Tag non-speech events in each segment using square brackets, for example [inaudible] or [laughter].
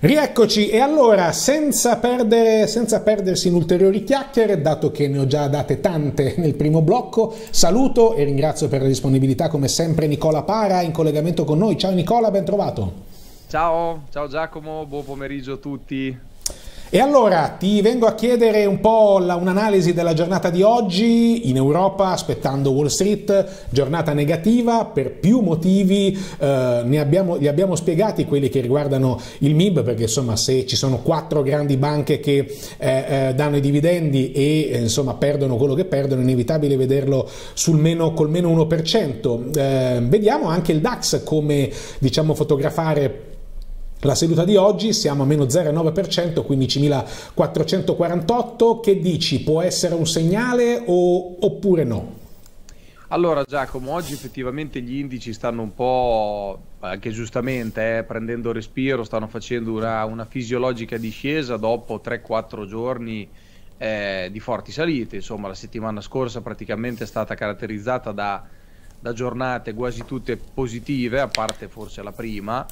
Rieccoci e allora senza, perdere, senza, perdersi in ulteriori chiacchiere, dato che ne ho già date tante [laughs] nel primo blocco, saluto e ringrazio per la disponibilità come sempre Nicola Para in collegamento con noi. Ciao Nicola, ben trovato. Ciao, ciao Giacomo, buon pomeriggio a tutti. E allora ti vengo a chiedere un po' un'analisi della giornata di oggi in Europa, aspettando Wall Street, giornata negativa per più motivi, eh, ne abbiamo, li abbiamo spiegati quelli che riguardano il MIB, perché insomma se ci sono quattro grandi banche che eh, eh, danno i dividendi e eh, insomma perdono quello che perdono, è inevitabile vederlo sul meno, col meno 1%. Eh, vediamo anche il DAX come diciamo fotografare la seduta di oggi siamo a meno 0,9%, 15.448. Che dici? Può essere un segnale o, oppure no? Allora Giacomo, oggi effettivamente gli indici stanno un po', anche giustamente, eh, prendendo respiro, stanno facendo una, una fisiologica discesa dopo 3-4 giorni eh, di forti salite. Insomma, la settimana scorsa praticamente è stata caratterizzata da, da giornate quasi tutte positive, a parte forse la prima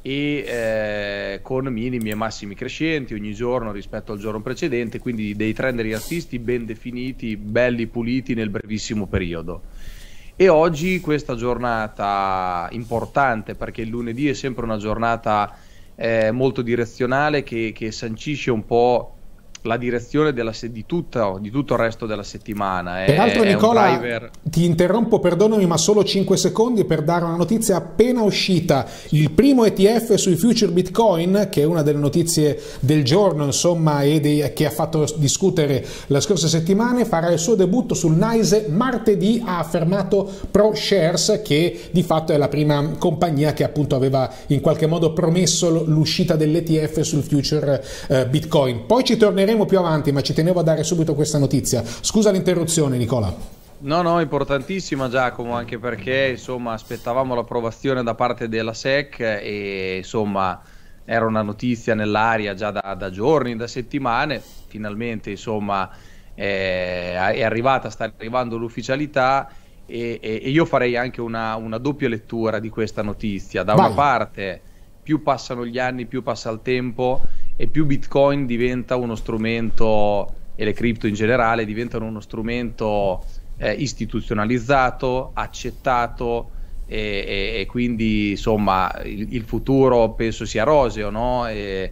e eh, con minimi e massimi crescenti ogni giorno rispetto al giorno precedente, quindi dei trend rialzisti ben definiti, belli puliti nel brevissimo periodo. E oggi questa giornata importante, perché il lunedì è sempre una giornata eh, molto direzionale che, che sancisce un po' la direzione della, di, tutto, di, tutto, il resto della settimana. È, Peraltro, Nicola, driver... ti interrompo, perdonami, ma solo 5 secondi per dare una notizia appena uscita. Il primo ETF sui future Bitcoin, che è una delle notizie del giorno, insomma, e dei, che ha fatto discutere la scorsa settimana, farà il suo debutto sul NICE martedì. Ha affermato ProShares, che di fatto è la prima compagnia che appunto aveva in qualche modo promesso l'uscita dell'ETF sul future eh, Bitcoin. Poi ci torneremo torneremo più avanti, ma ci tenevo a dare subito questa notizia. Scusa l'interruzione, Nicola. No, no, importantissima Giacomo, anche perché insomma aspettavamo l'approvazione da parte della SEC e insomma era una notizia nell'aria già da, da giorni, da settimane, finalmente insomma eh, è arrivata, sta arrivando l'ufficialità e, e, e io farei anche una, una, doppia lettura di questa notizia. Da Vai. una parte più passano gli anni, più passa il tempo e più Bitcoin diventa uno strumento e le cripto in generale diventano uno strumento eh, istituzionalizzato, accettato e, e, e quindi insomma il, il, futuro penso sia roseo, no?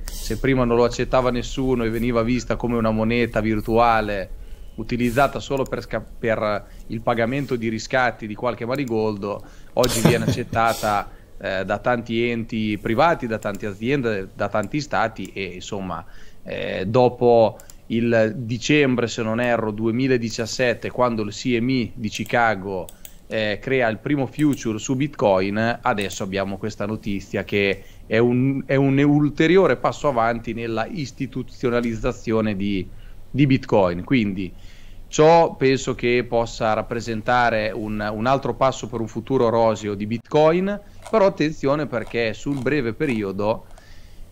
se prima non lo accettava nessuno e veniva vista come una moneta virtuale utilizzata solo per, per il pagamento di riscatti di qualche marigoldo, oggi viene accettata [laughs] eh, da tanti enti privati, da tante aziende, da tanti stati e insomma eh, dopo il dicembre, se non erro, 2017, quando il CME di Chicago eh, crea il primo future su Bitcoin, adesso abbiamo questa notizia che è un, è un ulteriore passo avanti nella istituzionalizzazione di, di Bitcoin. Quindi Ciò penso che possa rappresentare un, un altro passo per un futuro roseo di Bitcoin, però attenzione perché sul breve periodo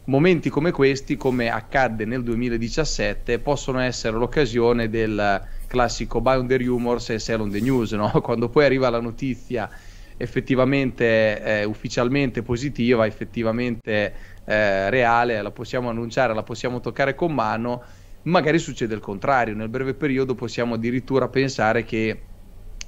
momenti come questi, come accadde nel 2017, possono essere l'occasione del classico buy on the rumors e sell on the news, no? [laughs] quando poi arriva la notizia effettivamente eh, ufficialmente positiva, effettivamente eh, reale, la possiamo annunciare, la possiamo toccare con mano Magari succede il contrario, nel breve periodo possiamo addirittura pensare che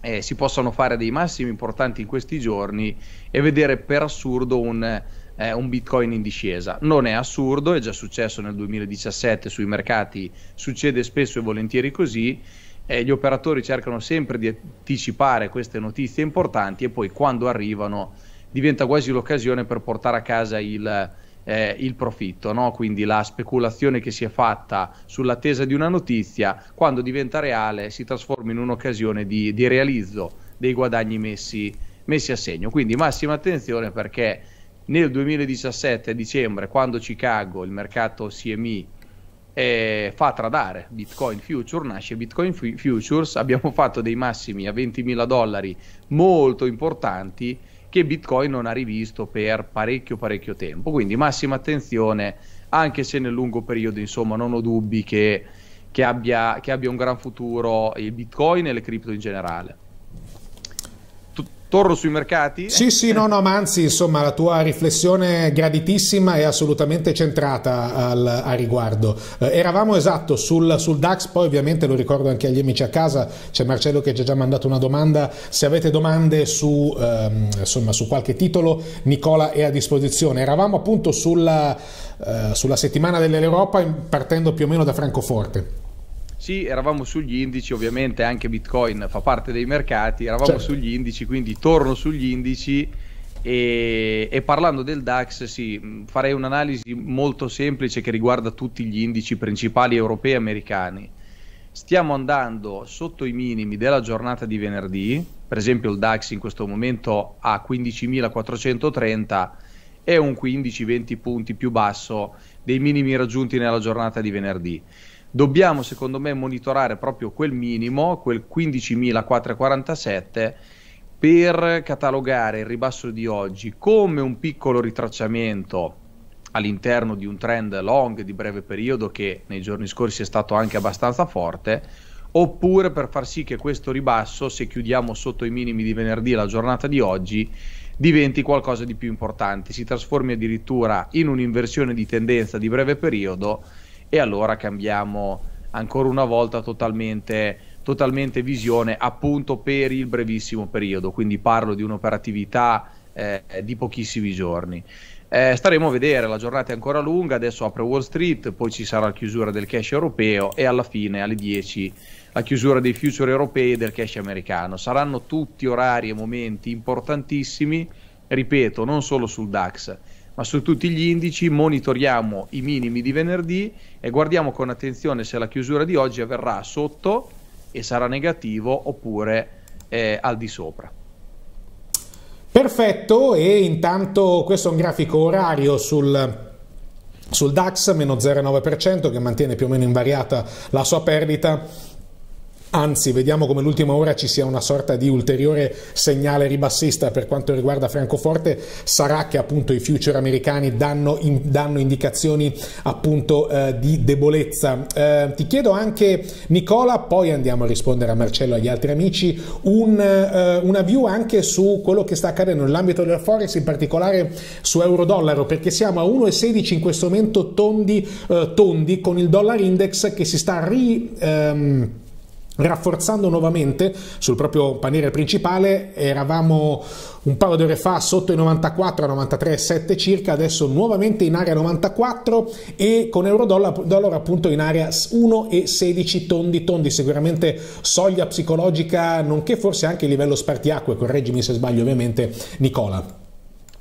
eh, si possano fare dei massimi importanti in questi giorni e vedere per assurdo un, eh, un bitcoin in discesa. Non è assurdo, è già successo nel 2017 sui mercati, succede spesso e volentieri così. Eh, gli operatori cercano sempre di anticipare queste notizie importanti e poi quando arrivano diventa quasi l'occasione per portare a casa il, eh, il profitto, no? quindi la speculazione che si è fatta sull'attesa di una notizia, quando diventa reale si trasforma in un'occasione di, di realizzo dei guadagni messi, messi, a segno. Quindi massima attenzione perché nel 2017, a dicembre, quando Chicago, il mercato CME, eh, fa tradare Bitcoin Future, nasce Bitcoin Futures, abbiamo fatto dei massimi a 20.000 dollari molto importanti che Bitcoin non ha rivisto per parecchio parecchio tempo. Quindi massima attenzione, anche se nel lungo periodo insomma non ho dubbi che, che, abbia, che abbia un gran futuro il Bitcoin e le cripto in generale. Torno sui mercati? Sì, sì, no, no, ma anzi, insomma, la tua riflessione graditissima è assolutamente centrata al, a riguardo. Eh, eravamo esatto sul, sul, DAX, poi ovviamente lo ricordo anche agli amici a casa, c'è Marcello che ci ha già mandato una domanda, se avete domande su, ehm, insomma, su qualche titolo, Nicola è a disposizione. Eravamo appunto sulla, eh, sulla settimana dell'Europa partendo più o meno da Francoforte. Sì, eravamo sugli indici, ovviamente anche Bitcoin fa parte dei mercati, eravamo certo. sugli indici, quindi torno sugli indici e, e, parlando del DAX, sì, farei un'analisi molto semplice che riguarda tutti gli indici principali europei e americani. Stiamo andando sotto i minimi della giornata di venerdì, per esempio il DAX in questo momento a 15.430 è un 15-20 punti più basso dei minimi raggiunti nella giornata di venerdì dobbiamo secondo me monitorare proprio quel minimo, quel 15.447 per catalogare il ribasso di oggi come un piccolo ritracciamento all'interno di un trend long di breve periodo che nei giorni scorsi è stato anche abbastanza forte, oppure per far sì che questo ribasso, se chiudiamo sotto i minimi di venerdì la giornata di oggi, diventi qualcosa di più importante, si trasformi addirittura in un'inversione di tendenza di breve periodo e allora cambiamo ancora una volta totalmente, totalmente visione appunto per il brevissimo periodo, quindi parlo di un'operatività eh, di pochissimi giorni. Eh, staremo a vedere, la giornata è ancora lunga, adesso apre Wall Street, poi ci sarà la chiusura del cash europeo e alla fine alle 10 la chiusura dei future europei e del cash americano. Saranno tutti orari e momenti importantissimi, ripeto, non solo sul DAX, ma su tutti gli indici monitoriamo i minimi di venerdì e guardiamo con attenzione se la chiusura di oggi avverrà sotto e sarà negativo oppure eh, al di sopra. Perfetto, e intanto questo è un grafico orario sul sul DAX meno 0,9% che mantiene più o meno invariata la sua perdita Anzi, vediamo come l'ultima ora ci sia una sorta di ulteriore segnale ribassista per quanto riguarda Francoforte, sarà che appunto i future americani danno, in, danno indicazioni appunto eh, di debolezza. Eh, ti chiedo anche Nicola, poi andiamo a rispondere a Marcello e agli altri amici, un, eh, una view anche su quello che sta accadendo nell'ambito del Forex, in particolare su euro-dollaro, perché siamo a 1,16 in questo momento tondi, eh, tondi, con il dollar index che si sta ri... Ehm, Rafforzando nuovamente sul proprio paniere principale, eravamo un paio di ore fa sotto i 94 a 93,7 circa, adesso nuovamente in area 94 e con euro dollaro appunto in area 1,16 tondi tondi, sicuramente soglia psicologica, nonché forse anche livello spartiacque, correggimi se sbaglio ovviamente Nicola.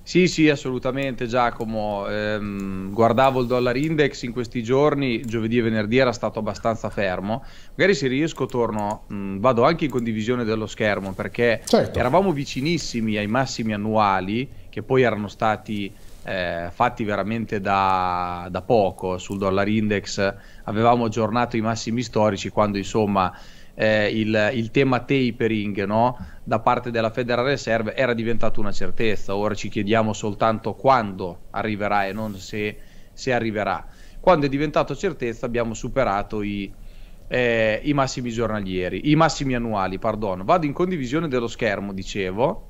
Sì, sì, assolutamente Giacomo. Ehm, guardavo il dollar index in questi giorni, giovedì e venerdì era stato abbastanza fermo. Magari se riesco torno, mh, mm, vado anche in condivisione dello schermo perché certo. eravamo vicinissimi ai massimi annuali che poi erano stati eh, fatti veramente da, da poco sul dollar index. Avevamo aggiornato i massimi storici quando insomma eh, il, il, tema tapering no? da parte della Federal Reserve era diventato una certezza. Ora ci chiediamo soltanto quando arriverà e non se, se arriverà. Quando è diventato certezza abbiamo superato i, eh, i massimi giornalieri, i massimi annuali, perdono. Vado in condivisione dello schermo, dicevo,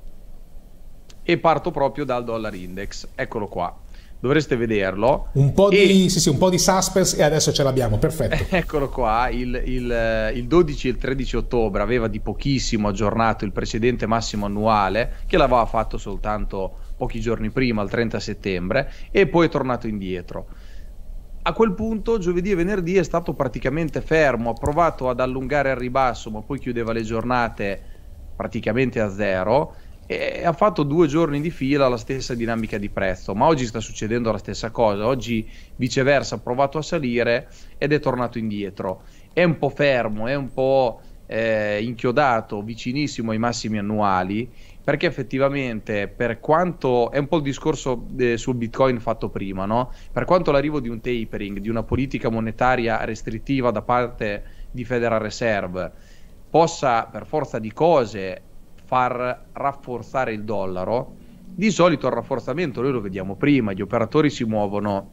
e parto proprio dal dollar index. Eccolo qua dovreste vederlo. Un po, e... di, sì, sì, un po' di suspense e adesso ce l'abbiamo, perfetto. [laughs] Eccolo qua, il, il, eh, il 12 e il 13 ottobre aveva di pochissimo aggiornato il precedente massimo annuale che l'aveva fatto soltanto pochi giorni prima, il 30 settembre, e poi è tornato indietro a quel punto giovedì e venerdì è stato praticamente fermo, ha provato ad allungare al ribasso ma poi chiudeva le giornate praticamente a zero e ha fatto due giorni di fila la stessa dinamica di prezzo, ma oggi sta succedendo la stessa cosa, oggi viceversa ha provato a salire ed è tornato indietro, è un po' fermo, è un po' eh, inchiodato, vicinissimo ai massimi annuali, perché effettivamente per quanto è un po' il discorso eh, sul Bitcoin fatto prima, no? per quanto l'arrivo di un tapering, di una politica monetaria restrittiva da parte di Federal Reserve, possa per forza di cose far rafforzare il dollaro, di solito il rafforzamento noi lo vediamo prima, gli operatori si muovono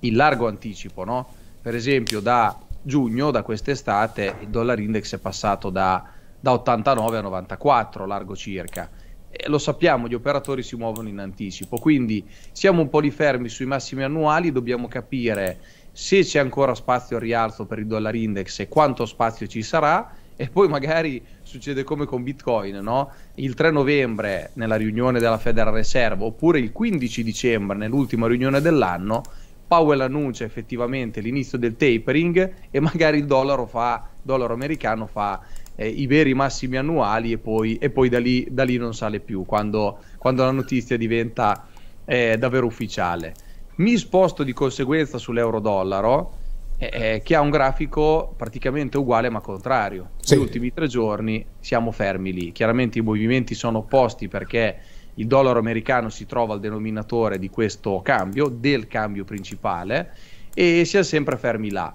in largo anticipo, no? Per esempio da giugno, da quest'estate, il dollaro index è passato da, da 89 a 94, largo circa. E lo sappiamo, gli operatori si muovono in anticipo, quindi siamo un po' lì fermi sui massimi annuali, dobbiamo capire se c'è ancora spazio al rialzo per il dollaro index e quanto spazio ci sarà e poi magari succede come con Bitcoin, no? il 3 novembre nella riunione della Federal Reserve oppure il 15 dicembre nell'ultima riunione dell'anno, Powell annuncia effettivamente l'inizio del tapering e magari il dollaro, fa, dollaro americano fa eh, i veri massimi annuali e poi, e poi da, lì, da, lì, non sale più quando, quando la notizia diventa eh, davvero ufficiale. Mi sposto di conseguenza sull'euro-dollaro eh, eh, che ha un grafico praticamente uguale ma contrario. Sì. Gli ultimi tre giorni siamo fermi lì. Chiaramente i movimenti sono opposti perché il dollaro americano si trova al denominatore di questo cambio, del cambio principale, e si è sempre fermi là.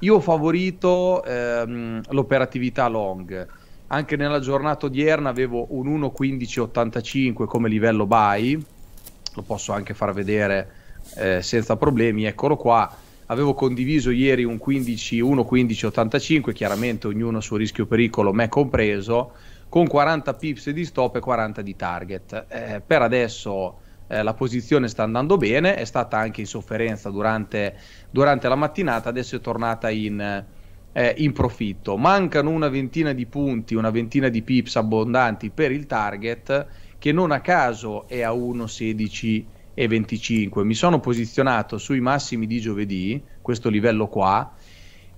Io ho favorito ehm, l'operatività long. Anche nella giornata odierna avevo un 1.1585 come livello buy, lo posso anche far vedere eh, senza problemi, eccolo qua avevo condiviso ieri un 15, 1.15.85, chiaramente ognuno a suo rischio pericolo, me compreso, con 40 pips di stop e 40 di target. Eh, per adesso eh, la posizione sta andando bene, è stata anche in sofferenza durante, durante la mattinata, adesso è tornata in, eh, in, profitto. Mancano una ventina di punti, una ventina di pips abbondanti per il target, che non a caso è a 1.16 e 25. Mi sono posizionato sui massimi di giovedì, questo livello qua,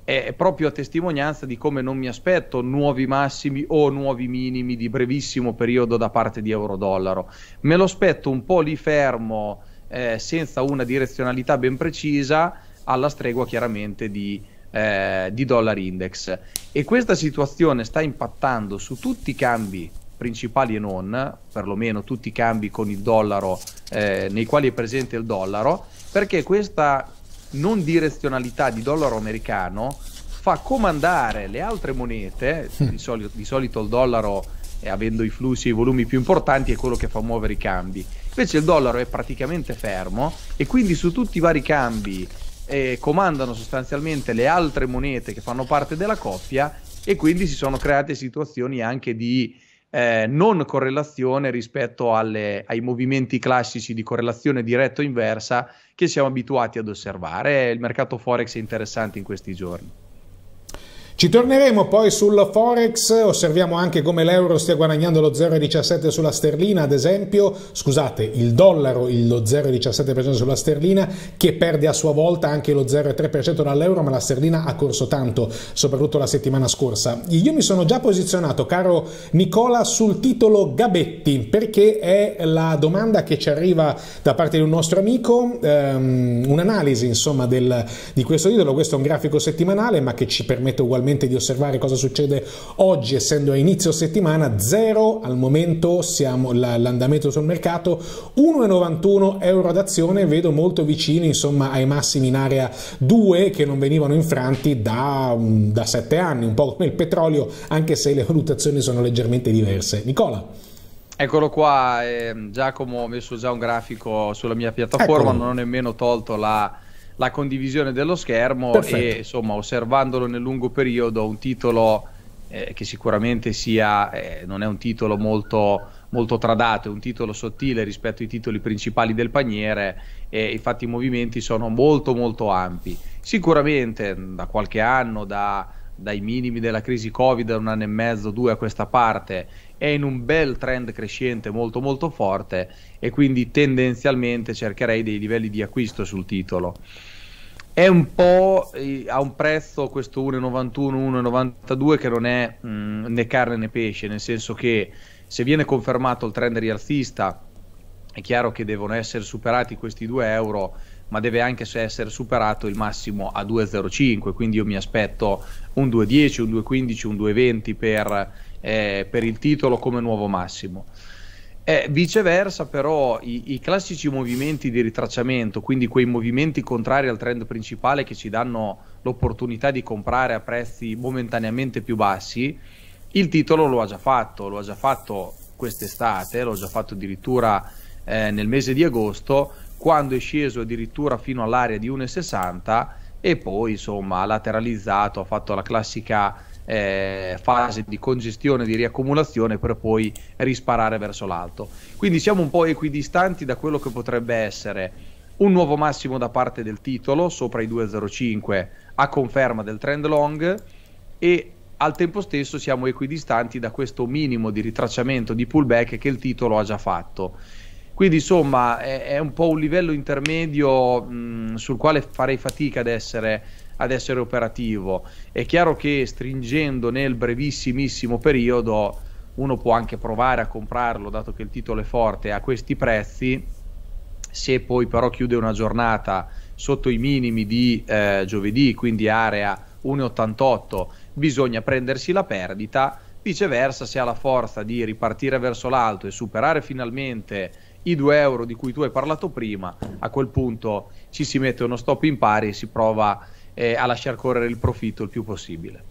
è proprio a testimonianza di come non mi aspetto nuovi massimi o nuovi minimi di brevissimo periodo da parte di euro-dollaro. Me lo aspetto un po' lì fermo, eh, senza una direzionalità ben precisa, alla stregua chiaramente di, eh, di dollar index. E questa situazione sta impattando su tutti i cambi principali e non, perlomeno tutti i cambi con il dollaro eh, nei quali è presente il dollaro, perché questa non direzionalità di dollaro americano fa comandare le altre monete, mm. di solito, di solito il dollaro eh, avendo i flussi e i volumi più importanti è quello che fa muovere i cambi, invece il dollaro è praticamente fermo e quindi su tutti i vari cambi eh, comandano sostanzialmente le altre monete che fanno parte della coppia e quindi si sono create situazioni anche di eh, non correlazione rispetto alle, ai movimenti classici di correlazione diretta o inversa che siamo abituati ad osservare. Il mercato Forex è interessante in questi giorni. Ci torneremo poi sul Forex, osserviamo anche come l'euro stia guadagnando lo 0,17 sulla sterlina, ad esempio, scusate, il dollaro lo 0,17% sulla sterlina, che perde a sua volta anche lo 0,3% dall'euro, ma la sterlina ha corso tanto, soprattutto la settimana scorsa. Io mi sono già posizionato, caro Nicola, sul titolo Gabetti, perché è la domanda che ci arriva da parte di un nostro amico, um, un'analisi insomma del, di questo titolo, questo è un grafico settimanale, ma che ci permette ugualmente eventualmente di osservare cosa succede oggi, essendo a inizio settimana, 0 al momento siamo l'andamento sul mercato, 1,91 euro d'azione vedo molto vicino insomma ai massimi in area 2 che non venivano infranti da, mm, da 7 anni, un po' come il petrolio, anche se le valutazioni sono leggermente diverse. Nicola. Eccolo qua, eh, Giacomo, ho messo già un grafico sulla mia piattaforma, Eccolo. non ho nemmeno tolto la, la condivisione dello schermo Perfetto. e insomma osservandolo nel lungo periodo un titolo eh, che sicuramente sia, eh, non è un titolo molto, molto tradato, è un titolo sottile rispetto ai titoli principali del paniere e infatti i movimenti sono molto molto ampi. Sicuramente da qualche anno, da dai minimi della crisi Covid un anno e mezzo, due a questa parte, è in un bel trend crescente molto molto forte e quindi tendenzialmente cercherei dei livelli di acquisto sul titolo. È un po' eh, a un prezzo questo 1,91, 1,92 che non è mh, mm, né carne né pesce, nel senso che se viene confermato il trend rialzista è chiaro che devono essere superati questi 2 euro ma deve anche essere superato il massimo a 2,05, quindi io mi aspetto un 2,10, un 2,15, un 2,20 per, eh, per il titolo come nuovo massimo. Eh, viceversa, però, i, i, classici movimenti di ritracciamento, quindi quei movimenti contrari al trend principale che ci danno l'opportunità di comprare a prezzi momentaneamente più bassi, il titolo lo ha già fatto, lo ha già fatto quest'estate, l'ho già fatto addirittura eh, nel mese di agosto quando è sceso addirittura fino all'area di 1,60 e poi insomma ha lateralizzato, ha fatto la classica eh, fase di congestione, di riaccumulazione per poi risparare verso l'alto. Quindi siamo un po' equidistanti da quello che potrebbe essere un nuovo massimo da parte del titolo sopra i 2,05 a conferma del trend long e al tempo stesso siamo equidistanti da questo minimo di ritracciamento di pullback che il titolo ha già fatto. Quindi insomma è, è un po' un livello intermedio mh, sul quale farei fatica ad essere, ad essere operativo. È chiaro che stringendo nel brevissimissimo periodo uno può anche provare a comprarlo, dato che il titolo è forte, a questi prezzi, se poi però chiude una giornata sotto i minimi di eh, giovedì, quindi area 1,88, bisogna prendersi la perdita, viceversa se ha la forza di ripartire verso l'alto e superare finalmente i 2 euro di cui tu hai parlato prima, a quel punto ci si mette uno stop in pari e si prova eh, a lasciar correre il profitto il più possibile.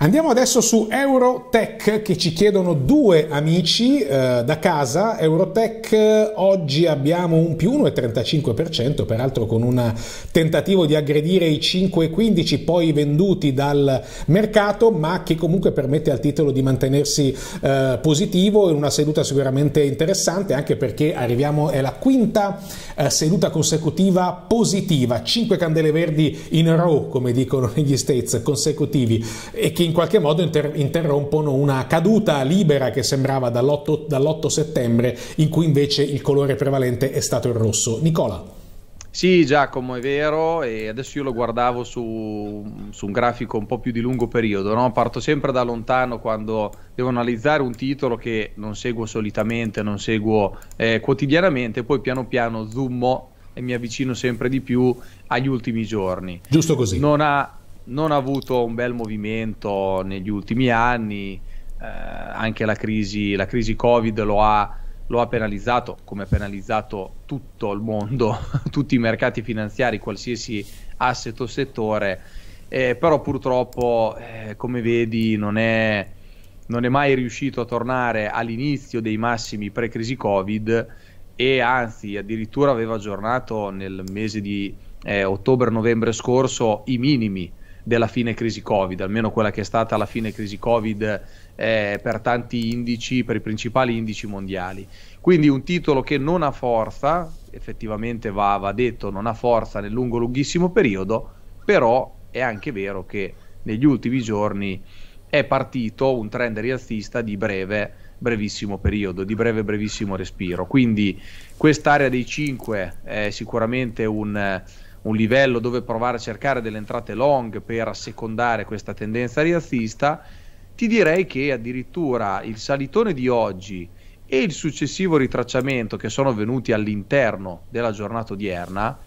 Andiamo adesso su Eurotech che ci chiedono due amici eh, da casa. Eurotech eh, oggi abbiamo un più 1,35%, peraltro con un tentativo di aggredire i 5,15 poi venduti dal mercato, ma che comunque permette al titolo di mantenersi eh, positivo in una seduta sicuramente interessante, anche perché arriviamo è la quinta eh, seduta consecutiva positiva, 5 candele verdi in row, come dicono [laughs] negli States, consecutivi e che in qualche modo inter- interrompono una caduta libera che sembrava dall'8, dall'8 settembre, in cui invece il colore prevalente è stato il rosso. Nicola. Sì Giacomo è vero e adesso io lo guardavo su, su un grafico un po' più di lungo periodo, no? parto sempre da lontano quando devo analizzare un titolo che non seguo solitamente, non seguo eh, quotidianamente, poi piano piano zoomo e mi avvicino sempre di più agli ultimi giorni. Giusto così. Non ha, non ha avuto un bel movimento negli ultimi anni, eh, anche la crisi, la crisi Covid lo ha, lo ha, penalizzato, come ha penalizzato tutto il mondo, [laughs] tutti i mercati finanziari, qualsiasi asset o settore, eh, però purtroppo, eh, come vedi, non è, non è mai riuscito a tornare all'inizio dei massimi pre-crisi Covid e anzi addirittura aveva aggiornato nel mese di eh, ottobre-novembre scorso i minimi della fine crisi Covid, almeno quella che è stata la fine crisi Covid eh, per tanti indici, per i principali indici mondiali. Quindi un titolo che non ha forza, effettivamente va, va detto, non ha forza nel lungo lunghissimo periodo, però è anche vero che negli ultimi giorni è partito un trend rialzista di breve brevissimo periodo, di breve brevissimo respiro. Quindi quest'area dei 5 è sicuramente un un livello dove provare a cercare delle entrate long per assecondare questa tendenza rialzista, ti direi che addirittura il salitone di oggi e il successivo ritracciamento che sono venuti all'interno della giornata odierna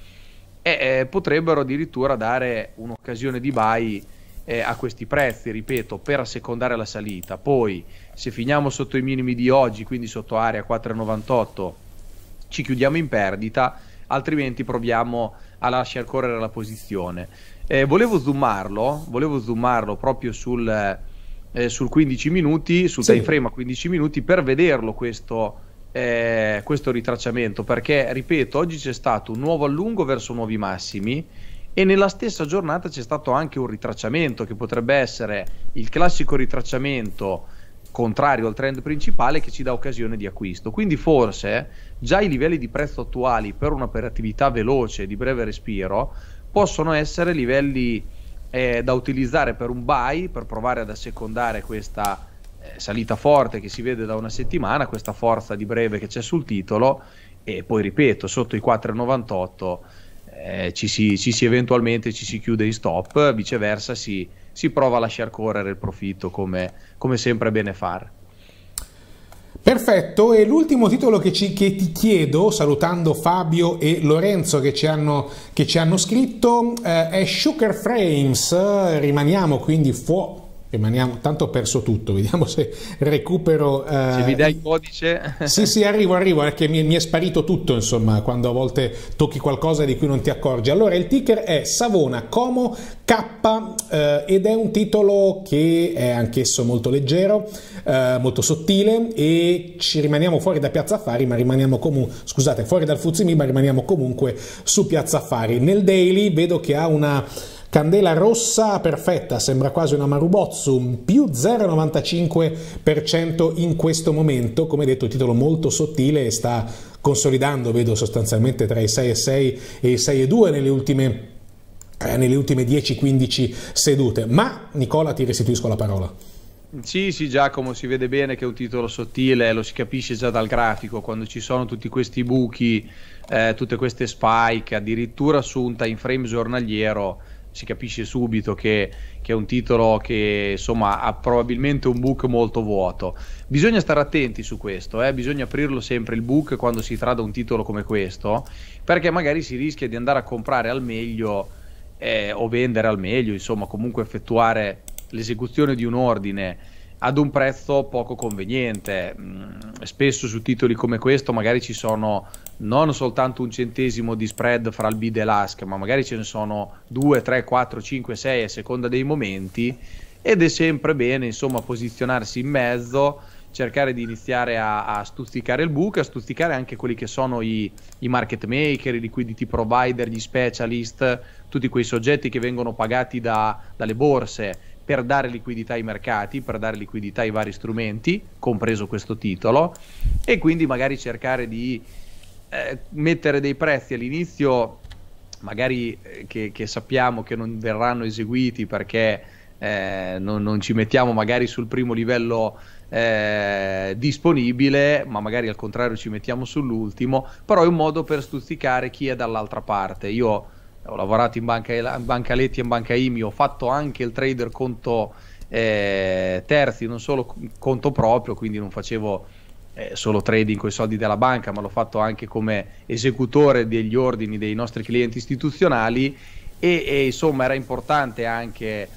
eh, eh potrebbero addirittura dare un'occasione di buy eh, a questi prezzi, ripeto, per assecondare la salita. Poi se finiamo sotto i minimi di oggi, quindi sotto area 4,98, ci chiudiamo in perdita, altrimenti proviamo a a lasciar correre la posizione. Eh, volevo zoomarlo, volevo zoomarlo proprio sul, eh, sul 15 minuti, sul sì. time frame a 15 minuti per vederlo questo, eh, questo ritracciamento, perché ripeto, oggi c'è stato un nuovo allungo verso nuovi massimi e nella stessa giornata c'è stato anche un ritracciamento che potrebbe essere il classico ritracciamento contrario al trend principale che ci dà occasione di acquisto. Quindi forse già i livelli di prezzo attuali per un'operatività veloce di breve respiro possono essere livelli eh, da utilizzare per un buy, per provare ad assecondare questa eh, salita forte che si vede da una settimana, questa forza di breve che c'è sul titolo e poi ripeto, sotto i 4,98 eh, ci, si, ci si eventualmente ci si chiude in stop, viceversa si si prova a lasciar correre il profitto come, come sempre è bene fare. Perfetto, e l'ultimo titolo che, ci, che, ti chiedo, salutando Fabio e Lorenzo che ci hanno, che ci hanno scritto, eh, è Sugar Frames, rimaniamo quindi fuori rimaniamo tanto ho perso tutto [laughs] vediamo se recupero eh... se mi dai il codice sì sì arrivo arrivo è che mi, mi, è sparito tutto insomma quando a volte tocchi qualcosa di cui non ti accorgi allora il ticker è Savona Como K eh, ed è un titolo che è anch'esso molto leggero eh, molto sottile e ci rimaniamo fuori da Piazza Affari ma rimaniamo comunque scusate fuori dal Fuzimi ma rimaniamo comunque su Piazza Affari nel daily vedo che ha una Candela rossa perfetta, sembra quasi una Marubozzu, più 0,95% in questo momento, come detto titolo molto sottile e sta consolidando, vedo sostanzialmente tra i 6,6 e i 6,2 nelle ultime eh, nelle ultime 10-15 sedute. Ma Nicola ti restituisco la parola. Sì, sì, Giacomo, si vede bene che è un titolo sottile, lo si capisce già dal grafico, quando ci sono tutti questi buchi, eh, tutte queste spike, addirittura su un time frame giornaliero si capisce subito che, che, è un titolo che insomma ha probabilmente un book molto vuoto. Bisogna stare attenti su questo, eh? bisogna aprirlo sempre il book quando si trada un titolo come questo, perché magari si rischia di andare a comprare al meglio eh, o vendere al meglio, insomma comunque effettuare l'esecuzione di un ordine ad un prezzo poco conveniente. Mm, spesso su titoli come questo magari ci sono non soltanto un centesimo di spread fra il bid e l'ask, ma magari ce ne sono 2, 3, 4, 5, 6 a seconda dei momenti ed è sempre bene insomma posizionarsi in mezzo cercare di iniziare a, a, stuzzicare il book, a stuzzicare anche quelli che sono i, i, market maker, i liquidity provider, gli specialist, tutti quei soggetti che vengono pagati da, dalle borse per dare liquidità ai mercati, per dare liquidità ai vari strumenti, compreso questo titolo, e quindi magari cercare di eh, mettere dei prezzi all'inizio magari eh, che, che, sappiamo che non verranno eseguiti perché eh, non, non, ci mettiamo magari sul primo livello eh, disponibile, ma magari al contrario ci mettiamo sull'ultimo, però è un modo per stuzzicare chi è dall'altra parte. Io ho lavorato in banca, in banca Letti e in banca IMI, ho fatto anche il trader conto eh, terzi, non solo conto proprio, quindi non facevo eh, solo trading con i soldi della banca, ma l'ho fatto anche come esecutore degli ordini dei nostri clienti istituzionali e, e insomma era importante anche...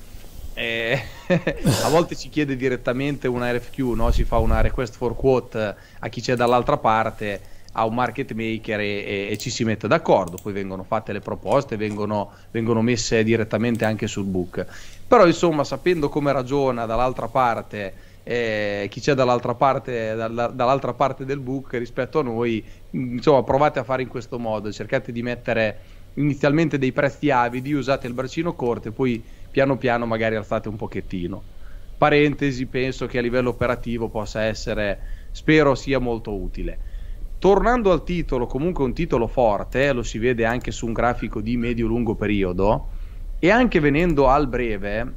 Eh, [laughs] a volte si chiede direttamente una RFQ, no? si fa una request for quote a chi c'è dall'altra parte, a un market maker e, e, e ci si mette d'accordo, poi vengono fatte le proposte, vengono, vengono messe direttamente anche sul book. Però insomma sapendo come ragiona dall'altra parte eh, chi c'è dall'altra parte, dalla, dall'altra parte del book rispetto a noi. Mm, insomma, provate a fare in questo modo, cercate di mettere inizialmente dei prezzi avidi, usate il braccino corto e poi piano piano magari alzate un pochettino. Parentesi, penso che a livello operativo possa essere, spero sia molto utile. Tornando al titolo, comunque un titolo forte, lo si vede anche su un grafico di medio-lungo periodo, e anche venendo al breve,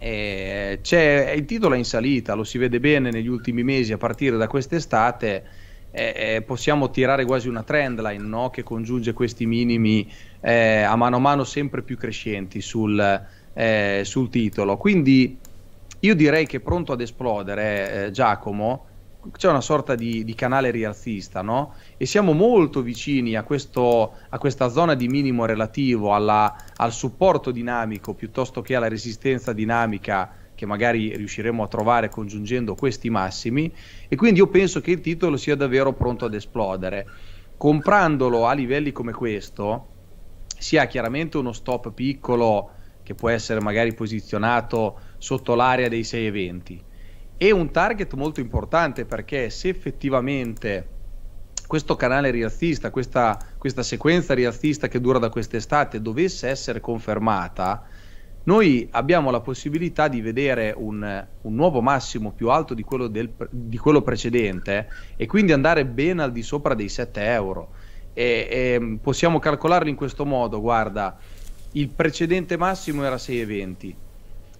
eh, il titolo è in salita, lo si vede bene negli ultimi mesi a partire da quest'estate. Eh, eh possiamo tirare quasi una trendline no? che congiunge questi minimi eh, a mano a mano sempre più crescenti sul, eh, sul titolo. Quindi io direi che pronto ad esplodere eh, Giacomo c'è una sorta di, di canale rialzista, no? E siamo molto vicini a, questo, a questa zona di minimo relativo alla, al supporto dinamico piuttosto che alla resistenza dinamica che magari riusciremo a trovare congiungendo questi massimi e quindi io penso che il titolo sia davvero pronto ad esplodere. Comprandolo a livelli come questo si ha chiaramente uno stop piccolo che può essere magari posizionato sotto l'area dei 620 è un target molto importante perché se effettivamente questo canale rialzista, questa, questa sequenza rialzista che dura da quest'estate dovesse essere confermata, noi abbiamo la possibilità di vedere un, un nuovo massimo più alto di quello, del, di quello, precedente e quindi andare ben al di sopra dei 7 euro. E, e possiamo calcolarlo in questo modo, guarda, il precedente massimo era 6,20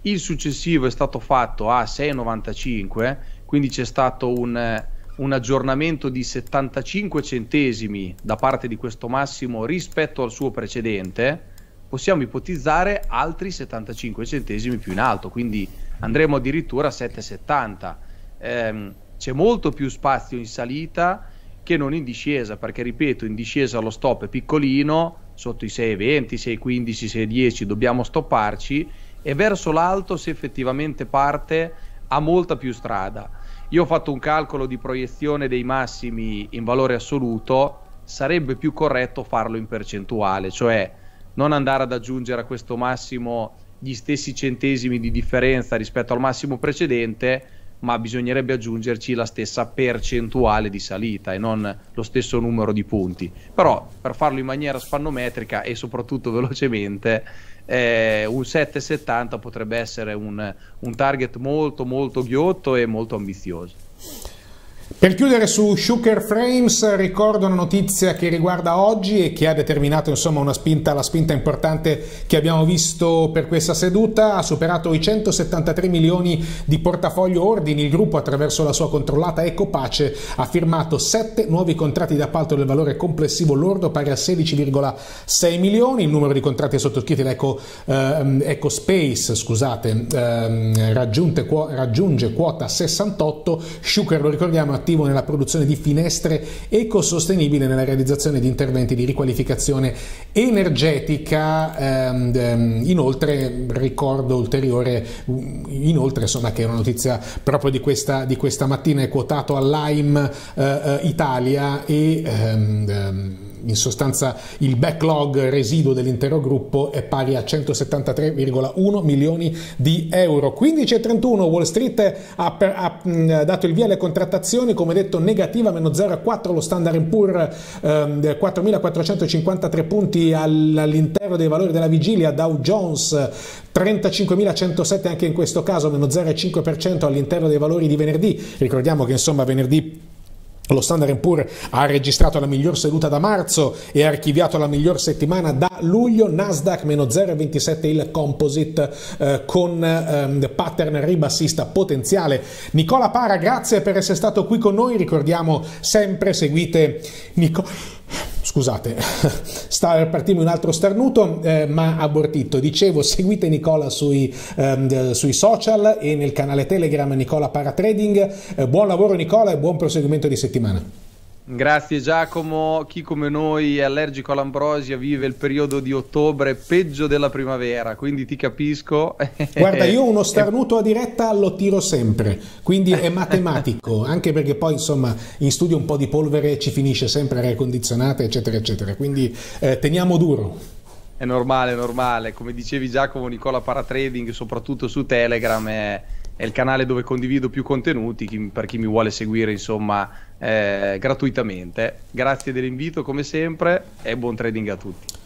il successivo è stato fatto a 6,95, quindi c'è stato un, eh, un, aggiornamento di 75 centesimi da parte di questo massimo rispetto al suo precedente, possiamo ipotizzare altri 75 centesimi più in alto, quindi andremo addirittura a 7,70. Ehm, c'è molto più spazio in salita che non in discesa, perché ripeto, in discesa lo stop è piccolino, sotto i 6,20, 6,15, 6,10 dobbiamo stopparci e verso l'alto se effettivamente parte ha molta più strada. Io ho fatto un calcolo di proiezione dei massimi in valore assoluto, sarebbe più corretto farlo in percentuale, cioè non andare ad aggiungere a questo massimo gli stessi centesimi di differenza rispetto al massimo precedente, ma bisognerebbe aggiungerci la stessa percentuale di salita e non lo stesso numero di punti. Però per farlo in maniera spannometrica e soprattutto [laughs] velocemente eh, un 7,70 potrebbe essere un, un target molto molto ghiotto e molto ambizioso. Per chiudere su Shooker Frames ricordo una notizia che riguarda oggi e che ha determinato insomma, una spinta, la spinta importante che abbiamo visto per questa seduta, ha superato i 173 milioni di portafoglio ordini, il gruppo attraverso la sua controllata Ecopace ha firmato 7 nuovi contratti d'appalto del valore complessivo lordo pari a 16,6 milioni, il numero di contratti sottoscritti da Eco, ehm, EcoSpace ehm, raggiunge, quota 68, Shooker lo ricordiamo attivo nella produzione di finestre ecosostenibili nella realizzazione di interventi di riqualificazione energetica. Ehm, ehm, inoltre ricordo ulteriore, mm, inoltre insomma che è una notizia proprio di questa, di questa mattina è quotato all'AIM eh, eh, Italia e ehm, ehm in sostanza il backlog residuo dell'intero gruppo è pari a 173,1 milioni di euro. 15.31 Wall Street ha, per, ha mh, mm, dato il via alle contrattazioni, come detto negativa meno 0,4 lo Standard Poor's ehm, 4.453 punti all'interno dei valori della vigilia, Dow Jones 35.107 anche in questo caso meno 0,5% all'interno dei valori di venerdì, ricordiamo che insomma venerdì lo Standard Poor's ha registrato la miglior seduta da marzo e ha archiviato la miglior settimana da luglio, Nasdaq meno 0,27 il composite eh, con ehm, pattern ribassista potenziale. Nicola Para, grazie per essere stato qui con noi, ricordiamo sempre seguite Nicola. Scusate, [laughs] sta per un altro starnuto, eh, ma abortito. Dicevo, seguite Nicola sui, ehm, sui, social e nel canale Telegram Nicola Paratrading. Eh, buon lavoro Nicola e buon proseguimento di settimana. Grazie Giacomo, chi come noi è allergico all'ambrosia vive il periodo di ottobre peggio della primavera, quindi ti capisco. [laughs] Guarda, io uno eh. starnuto a diretta lo tiro sempre, quindi è matematico, [laughs] anche perché poi insomma in studio un po' di polvere ci finisce sempre aria condizionata eccetera eccetera, quindi eh, teniamo duro. È normale, è normale, come dicevi Giacomo, Nicola Paratrading soprattutto su Telegram è, è il canale dove condivido più contenuti, chi, per chi mi vuole seguire insomma eh, gratuitamente. Grazie dell'invito come sempre e buon trading a tutti.